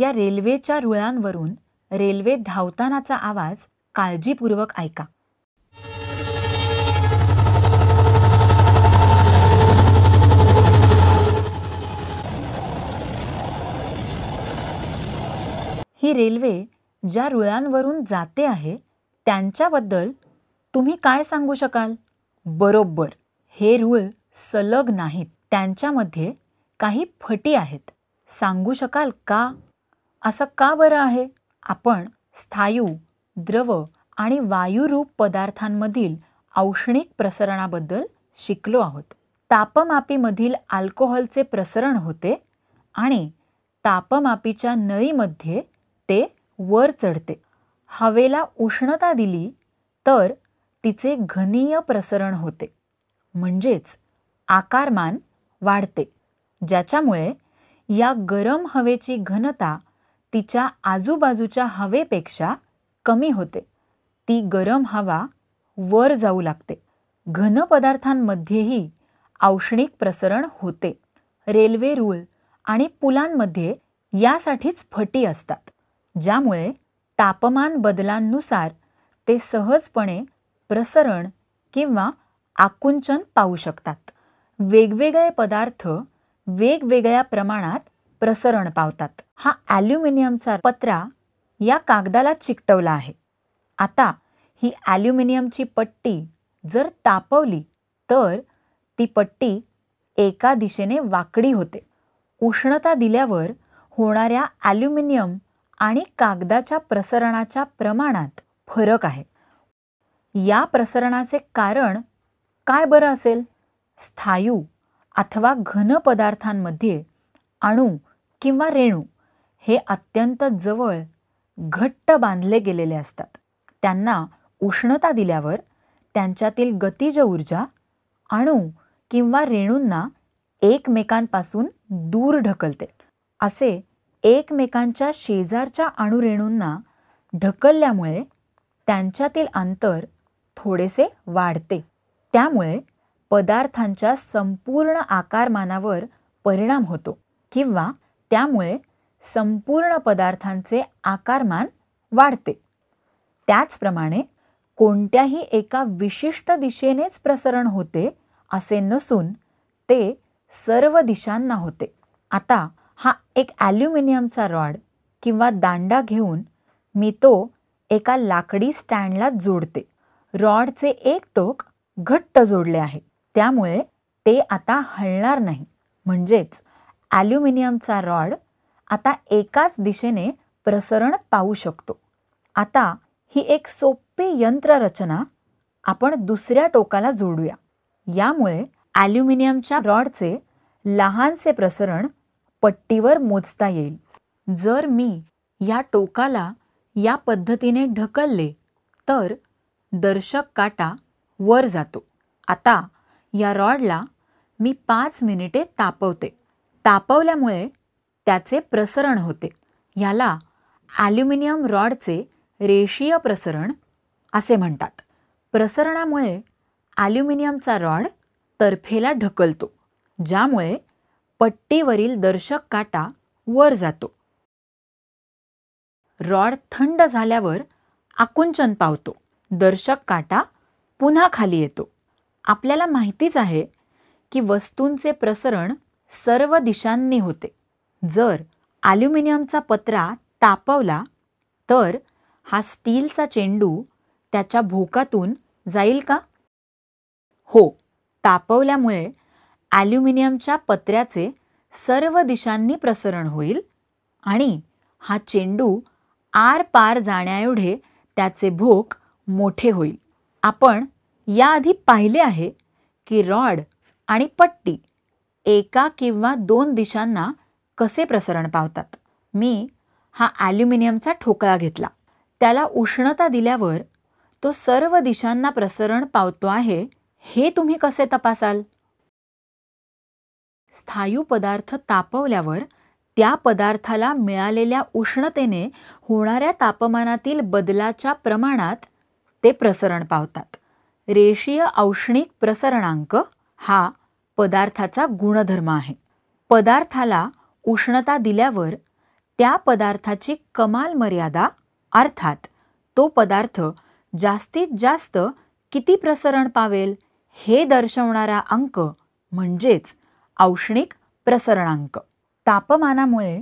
या रेल्वेच्या रुळांवरून रेल्वे धावतानाचा आवाज काळजीपूर्वक ऐका ही रेल्वे ज्या रुळांवरून जाते आहे त्यांच्याबद्दल तुम्ही काय सांगू शकाल बरोबर हे रुळ सलग नाहीत त्यांच्यामध्ये काही फटी आहेत सांगू शकाल का असं का बरं आहे आपण स्थायू द्रव आणि वायुरूप पदार्थांमधील औष्णिक प्रसरणाबद्दल शिकलो आहोत तापमापीमधील अल्कोहोलचे प्रसरण होते आणि तापमापीच्या नळीमध्ये ते वर चढते हवेला उष्णता दिली तर तिचे घनीय प्रसरण होते म्हणजेच आकारमान वाढते ज्याच्यामुळे या गरम हवेची घनता तिच्या आजूबाजूच्या हवेपेक्षा कमी होते ती गरम हवा वर जाऊ लागते घन पदार्थांमध्येही औष्णिक प्रसरण होते रेल्वे रूळ आणि पुलांमध्ये यासाठीच फटी असतात ज्यामुळे तापमान बदलांनुसार ते सहजपणे प्रसरण किंवा आकुंचन पाहू शकतात वेगवेगळे पदार्थ वेगवेगळ्या प्रमाणात प्रसरण पावतात हा ॲल्युमिनियमचा पत्रा या कागदाला चिकटवला आहे आता ही ॲल्युमिनियमची पट्टी जर तापवली तर ती पट्टी एका दिशेने वाकडी होते उष्णता दिल्यावर होणाऱ्या ॲल्युमिनियम आणि कागदाच्या प्रसरणाच्या प्रमाणात फरक आहे या प्रसरणाचे कारण काय बरं असेल स्थायू अथवा घन पदार्थांमध्ये अणू किंवा रेणू हे अत्यंत जवळ घट्ट बांधले गेलेले असतात त्यांना उष्णता दिल्यावर त्यांच्यातील गतिज ऊर्जा अणू किंवा रेणूंना एकमेकांपासून दूर ढकलते असे एकमेकांच्या शेजारच्या अणुरेणूंना ढकलल्यामुळे त्यांच्यातील अंतर थोडेसे वाढते त्यामुळे पदार्थांच्या संपूर्ण आकारमानावर परिणाम होतो किंवा त्यामुळे संपूर्ण पदार्थांचे आकारमान वाढते त्याचप्रमाणे कोणत्याही एका विशिष्ट दिशेनेच प्रसरण होते असे नसून ते सर्व दिशांना होते आता हा एक ॲल्युमिनियमचा रॉड किंवा दांडा घेऊन मी तो एका लाकडी स्टँडला जोडते रॉडचे एक टोक घट्ट जोडले आहे त्यामुळे ते आता हलणार नाही म्हणजेच ॲल्युमिनियमचा रॉड आता एकाच दिशेने प्रसरण पाहू शकतो आता ही एक सोपी यंत्ररचना आपण दुसऱ्या टोकाला जोडूया यामुळे ॲल्युमिनियमच्या रॉडचे लहानसे प्रसरण पट्टीवर मोजता येईल जर मी या टोकाला या पद्धतीने ढकलले तर दर्शक काटा वर जातो आता या रॉडला मी पाच मिनिटे तापवते तापवल्यामुळे त्याचे प्रसरण होते याला ॲल्युमिनियम रॉडचे रेषीय प्रसरण असे म्हणतात प्रसरणामुळे ॲल्युमिनियमचा रॉड तर्फेला ढकलतो ज्यामुळे पट्टीवरील दर्शक काटा वर जातो रॉड थंड झाल्यावर आकुंचन पावतो दर्शक काटा पुन्हा खाली येतो आपल्याला माहितीच आहे की वस्तूंचे प्रसरण सर्व दिशांनी होते जर ॲल्युमिनियमचा पत्रा तापवला तर हा स्टीलचा चेंडू त्याच्या भोकातून जाईल का हो तापवल्यामुळे ॲल्युमिनियमच्या पत्र्याचे सर्व दिशांनी प्रसरण होईल आणि हा चेंडू आर पार जाण्याएवढे त्याचे भोक मोठे होईल आपण याआधी पाहिले आहे की रॉड आणि पट्टी एका किंवा दोन दिशांना कसे प्रसरण पावतात मी हा ॲल्युमिनियमचा ठोकळा घेतला त्याला उष्णता दिल्यावर तो सर्व दिशांना प्रसरण पावतो आहे हे तुम्ही कसे तपासाल स्थायू पदार्थ तापवल्यावर त्या पदार्थाला मिळालेल्या उष्णतेने होणाऱ्या तापमानातील बदलाच्या प्रमाणात ते प्रसरण पावतात रेषीय औष्णिक प्रसरणांक हा पदार्थाचा गुणधर्म आहे पदार्थाला उष्णता दिल्यावर त्या पदार्थाची कमाल मर्यादा अर्थात तो पदार्थ जास्तीत जास्त किती प्रसरण पावेल हे दर्शवणारा अंक म्हणजेच औष्णिक प्रसरणांक तापमानामुळे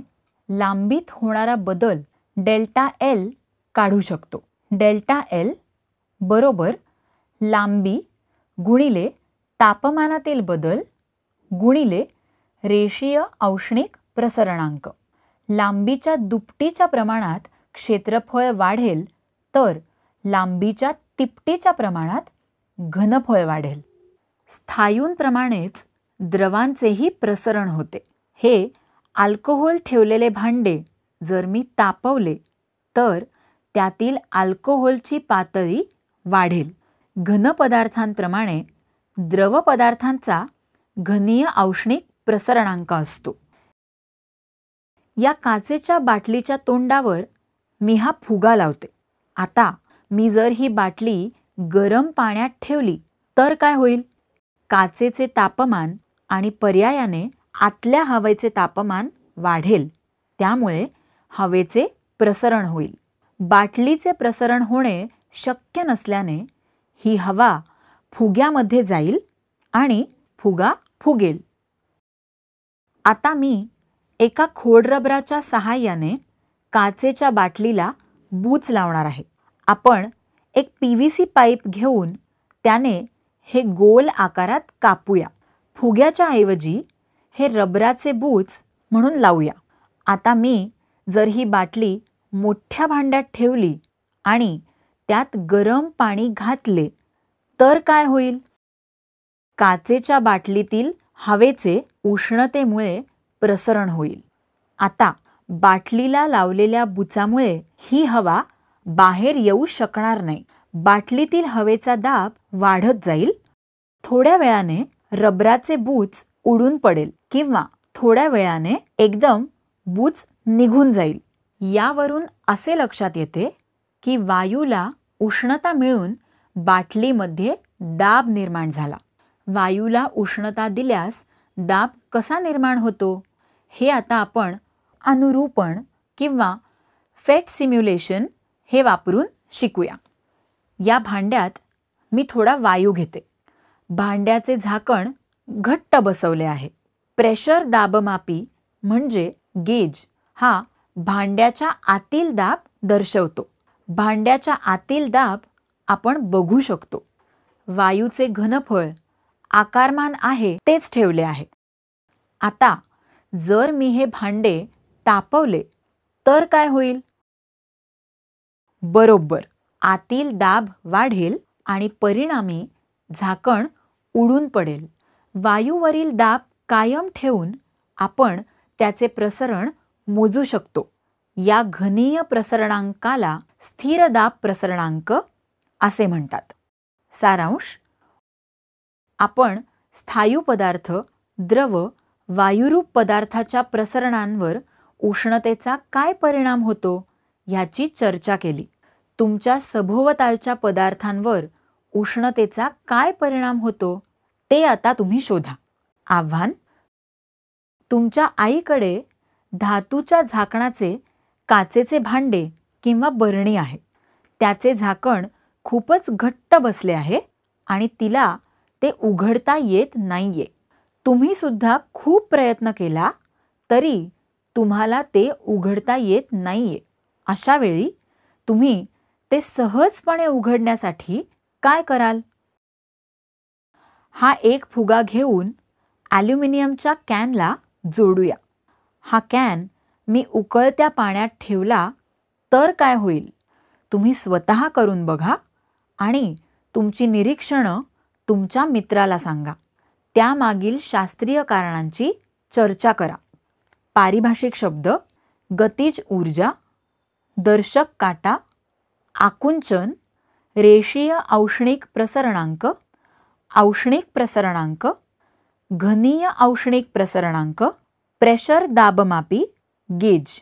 लांबीत होणारा बदल डेल्टा एल काढू शकतो डेल्टा एल बरोबर लांबी गुणिले तापमानातील बदल गुणिले रेषीय औष्णिक प्रसरणांक लांबीच्या दुपटीच्या प्रमाणात क्षेत्रफळ वाढेल तर लांबीच्या तिपटीच्या प्रमाणात घनफळ वाढेल स्थायूंप्रमाणेच द्रवांचेही प्रसरण होते हे अल्कोहोल ठेवलेले भांडे जर मी तापवले तर त्यातील अल्कोहोलची पातळी वाढेल घन पदार्थांप्रमाणे द्रव पदार्थांचा घनीय औष्णिक प्रसरणांक असतो या काचेच्या बाटलीच्या तोंडावर मी हा फुगा लावते आता मी जर ही बाटली गरम पाण्यात ठेवली तर काय होईल काचेचे तापमान आणि पर्यायाने आतल्या हवेचे तापमान वाढेल त्यामुळे हवेचे प्रसरण होईल बाटलीचे प्रसरण होणे शक्य नसल्याने ही हवा फुग्यामध्ये जाईल आणि फुगा फुगेल आता मी एका खोडरबराच्या सहाय्याने काचेच्या बाटलीला बूच लावणार आहे आपण एक पी व्ही सी पाईप घेऊन त्याने हे गोल आकारात कापूया फुग्याच्या ऐवजी हे रबराचे बूच म्हणून लावूया आता मी जर ही बाटली मोठ्या भांड्यात ठेवली आणि त्यात गरम पाणी घातले तर काय होईल काचेच्या बाटलीतील हवेचे उष्णतेमुळे प्रसरण होईल आता बाटलीला लावलेल्या बुचामुळे ही हवा बाहेर येऊ शकणार नाही बाटलीतील हवेचा दाब वाढत जाईल थोड्या वेळाने रबराचे बूच उडून पडेल किंवा थोड्या वेळाने एकदम बुच निघून जाईल यावरून असे लक्षात येते की वायूला उष्णता मिळून बाटलीमध्ये दाब निर्माण झाला वायूला उष्णता दिल्यास दाब कसा निर्माण होतो हे आता आपण अनुरूपण किंवा फेट सिम्युलेशन हे वापरून शिकूया या भांड्यात मी थोडा वायू घेते भांड्याचे झाकण घट्ट बसवले आहे प्रेशर दाबमापी म्हणजे गेज हा भांड्याच्या आतील दाब दर्शवतो भांड्याच्या आतील दाब आपण बघू शकतो वायूचे घनफळ आकारमान आहे तेच ठेवले आहे आता जर मी हे भांडे तापवले तर काय होईल बरोबर आतील दाब वाढेल आणि परिणामी झाकण उडून पडेल वायूवरील दाब कायम ठेवून आपण त्याचे प्रसरण मोजू शकतो या घनीय प्रसरणांकाला स्थिर दाब प्रसरणांक असे म्हणतात सारांश आपण स्थायू पदार्थ द्रव वायुरूप पदार्थाच्या प्रसरणांवर उष्णतेचा काय परिणाम होतो याची चर्चा केली तुमच्या सभोवतालच्या पदार्थांवर उष्णतेचा काय परिणाम होतो ते आता तुम्ही शोधा आव्हान तुमच्या आईकडे धातूच्या झाकणाचे काचेचे भांडे किंवा बरणी आहे त्याचे झाकण खूपच घट्ट बसले आहे आणि तिला ते उघडता येत नाही आहे सुद्धा खूप प्रयत्न केला तरी तुम्हाला ते उघडता येत नाही आहे अशा वेळी तुम्ही ते सहजपणे उघडण्यासाठी काय कराल हा एक फुगा घेऊन ॲल्युमिनियमच्या कॅनला जोडूया हा कॅन मी उकळत्या पाण्यात ठेवला तर काय होईल तुम्ही स्वतः करून बघा आणि तुमची निरीक्षणं तुमच्या मित्राला सांगा त्यामागील शास्त्रीय कारणांची चर्चा करा पारिभाषिक शब्द गतीज ऊर्जा दर्शक काटा आकुंचन रेषीय औष्णिक प्रसरणांक औष्णिक प्रसरणांक घनीय औष्णिक प्रसरणांक प्रेशर दाबमापी गेज